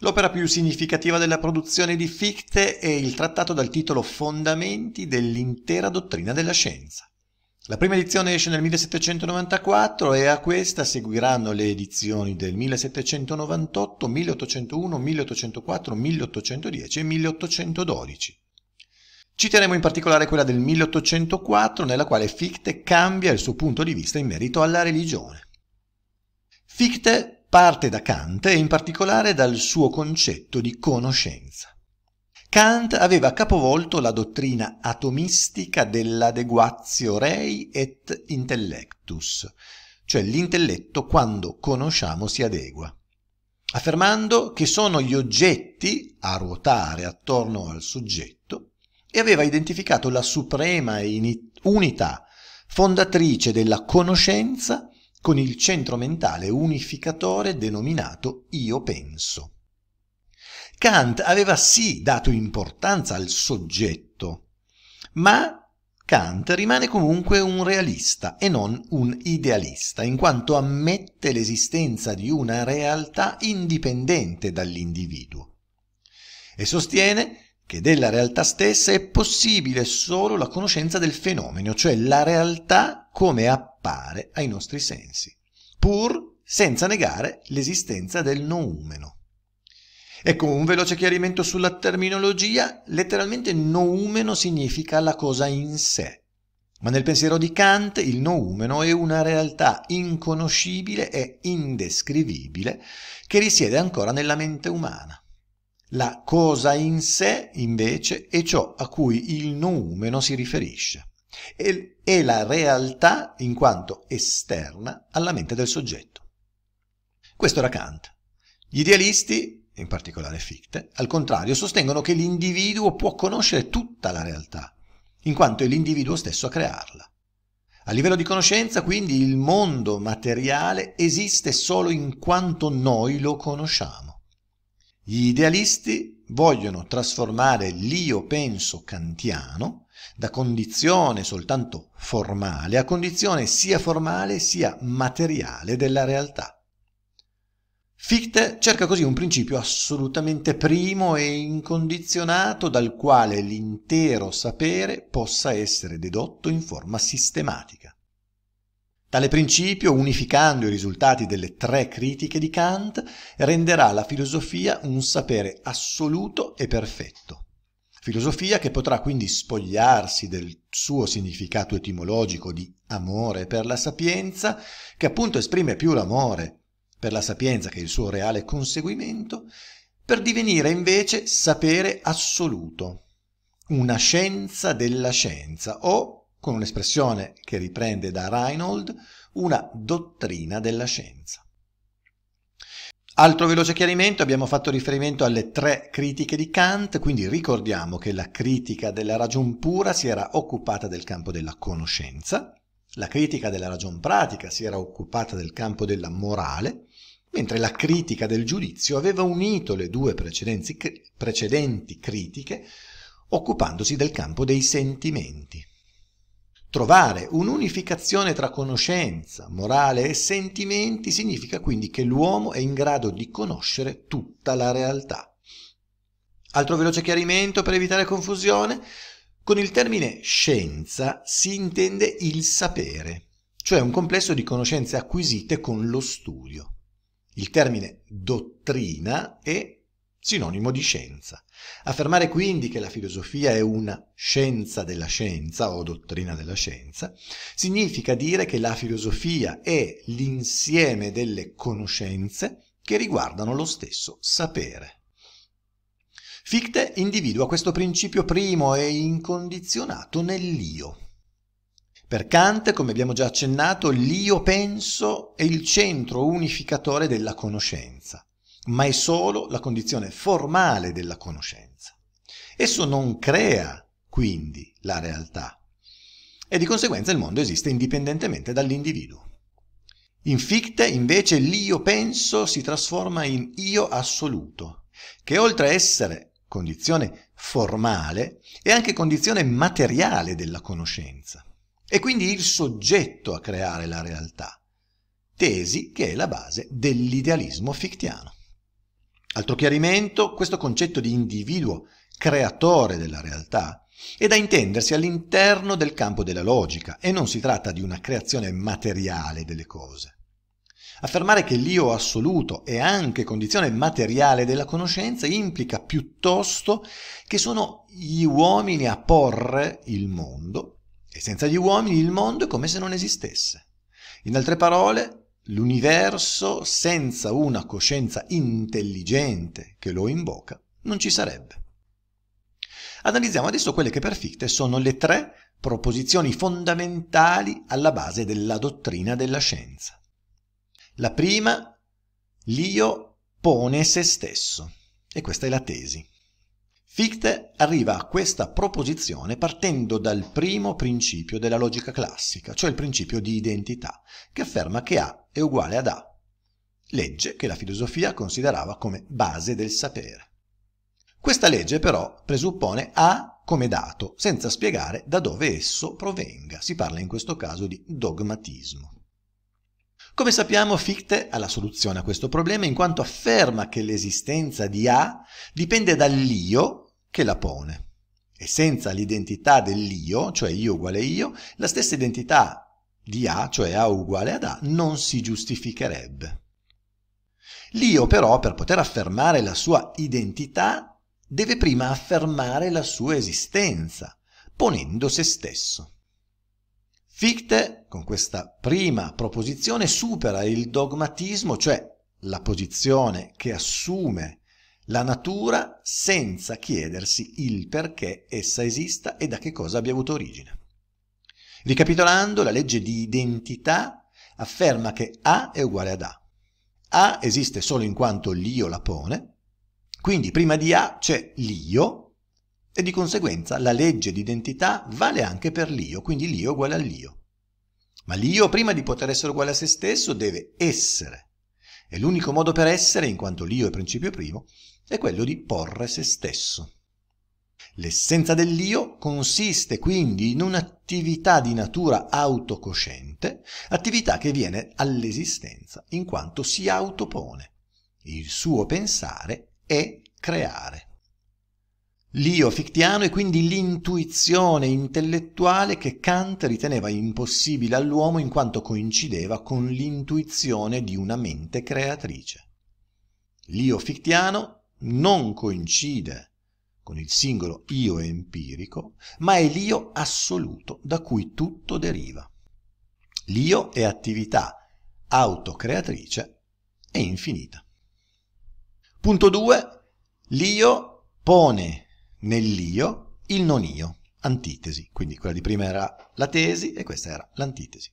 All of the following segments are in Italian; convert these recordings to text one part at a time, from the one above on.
L'opera più significativa della produzione di Fichte è il trattato dal titolo Fondamenti dell'intera dottrina della scienza. La prima edizione esce nel 1794 e a questa seguiranno le edizioni del 1798, 1801, 1804, 1810 e 1812. Citeremo in particolare quella del 1804 nella quale Fichte cambia il suo punto di vista in merito alla religione. Fichte parte da Kant e in particolare dal suo concetto di conoscenza. Kant aveva capovolto la dottrina atomistica dell'adeguatio rei et intellectus, cioè l'intelletto quando conosciamo si adegua, affermando che sono gli oggetti a ruotare attorno al soggetto e aveva identificato la suprema unità fondatrice della conoscenza con il centro mentale unificatore denominato io penso. Kant aveva sì dato importanza al soggetto, ma Kant rimane comunque un realista e non un idealista, in quanto ammette l'esistenza di una realtà indipendente dall'individuo e sostiene che della realtà stessa è possibile solo la conoscenza del fenomeno, cioè la realtà come appunto appare ai nostri sensi, pur senza negare l'esistenza del noumeno. Ecco un veloce chiarimento sulla terminologia, letteralmente noumeno significa la cosa in sé, ma nel pensiero di Kant il noumeno è una realtà inconoscibile e indescrivibile che risiede ancora nella mente umana. La cosa in sé, invece, è ciò a cui il noumeno si riferisce e, la realtà in quanto esterna alla mente del soggetto. Questo era Kant. Gli idealisti, in particolare Fichte, al contrario sostengono che l'individuo può conoscere tutta la realtà, in quanto è l'individuo stesso a crearla. A livello di conoscenza, quindi, il mondo materiale esiste solo in quanto noi lo conosciamo. Gli idealisti vogliono trasformare l'io penso kantiano da condizione soltanto formale a condizione sia formale sia materiale della realtà. Fichte cerca così un principio assolutamente primo e incondizionato dal quale l'intero sapere possa essere dedotto in forma sistematica. Tale principio, unificando i risultati delle tre critiche di Kant, renderà la filosofia un sapere assoluto e perfetto filosofia che potrà quindi spogliarsi del suo significato etimologico di amore per la sapienza, che appunto esprime più l'amore per la sapienza che il suo reale conseguimento, per divenire invece sapere assoluto, una scienza della scienza o, con un'espressione che riprende da Reinhold, una dottrina della scienza. Altro veloce chiarimento, abbiamo fatto riferimento alle tre critiche di Kant, quindi ricordiamo che la critica della ragion pura si era occupata del campo della conoscenza, la critica della ragion pratica si era occupata del campo della morale, mentre la critica del giudizio aveva unito le due precedenti critiche occupandosi del campo dei sentimenti. Trovare un'unificazione tra conoscenza, morale e sentimenti significa quindi che l'uomo è in grado di conoscere tutta la realtà. Altro veloce chiarimento per evitare confusione, con il termine scienza si intende il sapere, cioè un complesso di conoscenze acquisite con lo studio. Il termine dottrina è sinonimo di scienza. Affermare quindi che la filosofia è una scienza della scienza o dottrina della scienza significa dire che la filosofia è l'insieme delle conoscenze che riguardano lo stesso sapere. Fichte individua questo principio primo e incondizionato nell'io. Per Kant, come abbiamo già accennato, l'io penso è il centro unificatore della conoscenza ma è solo la condizione formale della conoscenza. Esso non crea, quindi, la realtà e di conseguenza il mondo esiste indipendentemente dall'individuo. In Fichte invece l'io penso si trasforma in io assoluto, che oltre a essere condizione formale è anche condizione materiale della conoscenza, e quindi il soggetto a creare la realtà, tesi che è la base dell'idealismo fictiano. Altro chiarimento, questo concetto di individuo creatore della realtà è da intendersi all'interno del campo della logica e non si tratta di una creazione materiale delle cose. Affermare che l'io assoluto è anche condizione materiale della conoscenza implica piuttosto che sono gli uomini a porre il mondo e senza gli uomini il mondo è come se non esistesse. In altre parole, L'universo senza una coscienza intelligente che lo invoca non ci sarebbe. Analizziamo adesso quelle che per Fichte sono le tre proposizioni fondamentali alla base della dottrina della scienza. La prima, l'io pone se stesso, e questa è la tesi. Fichte arriva a questa proposizione partendo dal primo principio della logica classica, cioè il principio di identità, che afferma che A è uguale ad A, legge che la filosofia considerava come base del sapere. Questa legge però presuppone A come dato, senza spiegare da dove esso provenga. Si parla in questo caso di dogmatismo. Come sappiamo, Fichte ha la soluzione a questo problema in quanto afferma che l'esistenza di A dipende dall'io che la pone. E senza l'identità dell'io, cioè io uguale io, la stessa identità di A, cioè A uguale ad A, non si giustificherebbe. L'io però, per poter affermare la sua identità, deve prima affermare la sua esistenza, ponendo se stesso. Fichte, con questa prima proposizione, supera il dogmatismo, cioè la posizione che assume la natura senza chiedersi il perché essa esista e da che cosa abbia avuto origine. Ricapitolando, la legge di identità afferma che A è uguale ad A. A esiste solo in quanto l'io la pone, quindi prima di A c'è l'io e di conseguenza la legge di identità vale anche per l'io, quindi l'io è uguale all'io. Ma l'io prima di poter essere uguale a se stesso deve essere e l'unico modo per essere, in quanto l'io è principio primo, è quello di porre se stesso. L'essenza dell'io consiste quindi in un'attività di natura autocosciente, attività che viene all'esistenza in quanto si autopone. Il suo pensare è creare. L'io fictiano è quindi l'intuizione intellettuale che Kant riteneva impossibile all'uomo in quanto coincideva con l'intuizione di una mente creatrice. L'io fictiano non coincide con il singolo io empirico, ma è l'io assoluto da cui tutto deriva. L'io è attività autocreatrice e infinita. Punto 2. L'io pone nell'io il non io, antitesi, quindi quella di prima era la tesi e questa era l'antitesi.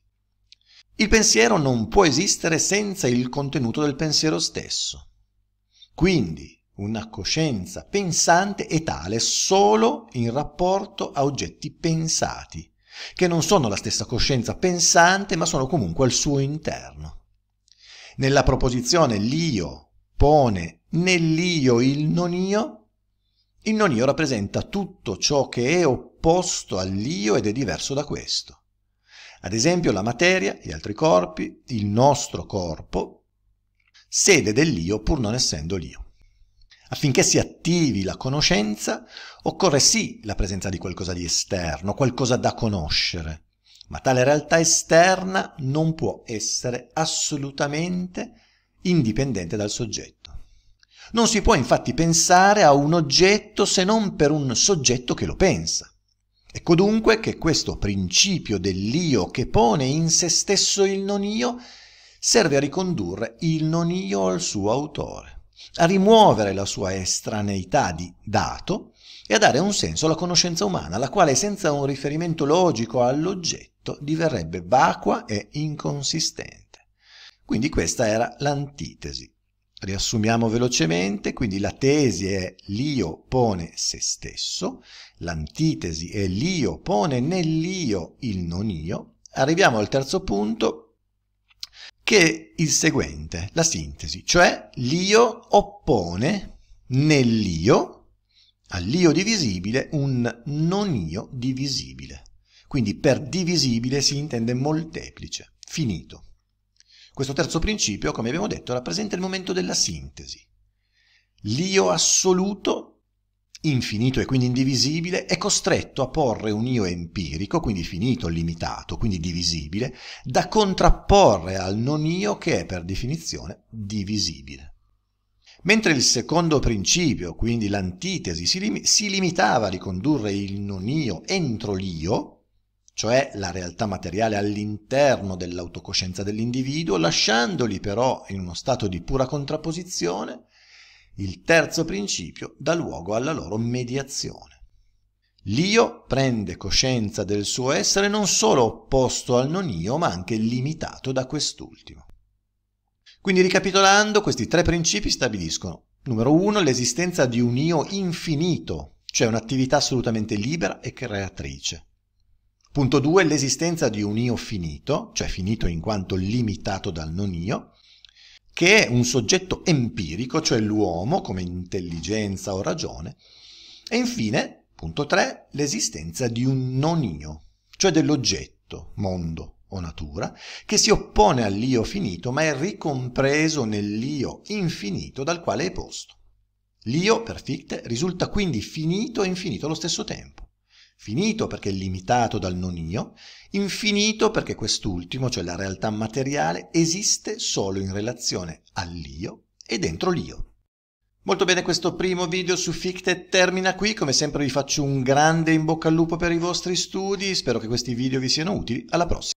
Il pensiero non può esistere senza il contenuto del pensiero stesso. Quindi una coscienza pensante è tale solo in rapporto a oggetti pensati, che non sono la stessa coscienza pensante ma sono comunque al suo interno. Nella proposizione l'io pone nell'io il non io, il non io rappresenta tutto ciò che è opposto all'io ed è diverso da questo. Ad esempio la materia, gli altri corpi, il nostro corpo, sede dell'io pur non essendo l'io. Affinché si attivi la conoscenza, occorre sì la presenza di qualcosa di esterno, qualcosa da conoscere, ma tale realtà esterna non può essere assolutamente indipendente dal soggetto. Non si può infatti pensare a un oggetto se non per un soggetto che lo pensa. Ecco dunque che questo principio dell'io che pone in se stesso il non io serve a ricondurre il non io al suo autore a rimuovere la sua estraneità di dato e a dare un senso alla conoscenza umana, la quale senza un riferimento logico all'oggetto diverrebbe vacua e inconsistente. Quindi questa era l'antitesi. Riassumiamo velocemente, quindi la tesi è l'io pone se stesso, l'antitesi è l'io pone nell'io il non io. Arriviamo al terzo punto, che è il seguente, la sintesi, cioè l'io oppone nell'io, all'io divisibile, un non io divisibile. Quindi per divisibile si intende molteplice, finito. Questo terzo principio, come abbiamo detto, rappresenta il momento della sintesi. L'io assoluto infinito e quindi indivisibile, è costretto a porre un io empirico, quindi finito, limitato, quindi divisibile, da contrapporre al non io che è per definizione divisibile. Mentre il secondo principio, quindi l'antitesi, si, lim- si limitava a ricondurre il non io entro l'io, cioè la realtà materiale all'interno dell'autocoscienza dell'individuo, lasciandoli però in uno stato di pura contrapposizione, il terzo principio dà luogo alla loro mediazione. L'io prende coscienza del suo essere non solo opposto al non io, ma anche limitato da quest'ultimo. Quindi ricapitolando, questi tre principi stabiliscono, numero uno, l'esistenza di un io infinito, cioè un'attività assolutamente libera e creatrice. Punto 2. L'esistenza di un io finito, cioè finito in quanto limitato dal non io, che è un soggetto empirico, cioè l'uomo come intelligenza o ragione, e infine, punto 3, l'esistenza di un non io, cioè dell'oggetto, mondo o natura, che si oppone all'io finito ma è ricompreso nell'io infinito dal quale è posto. L'io per Fichte risulta quindi finito e infinito allo stesso tempo finito perché limitato dal non io, infinito perché quest'ultimo, cioè la realtà materiale, esiste solo in relazione all'io e dentro l'io. Molto bene, questo primo video su Ficte termina qui, come sempre vi faccio un grande in bocca al lupo per i vostri studi, spero che questi video vi siano utili, alla prossima!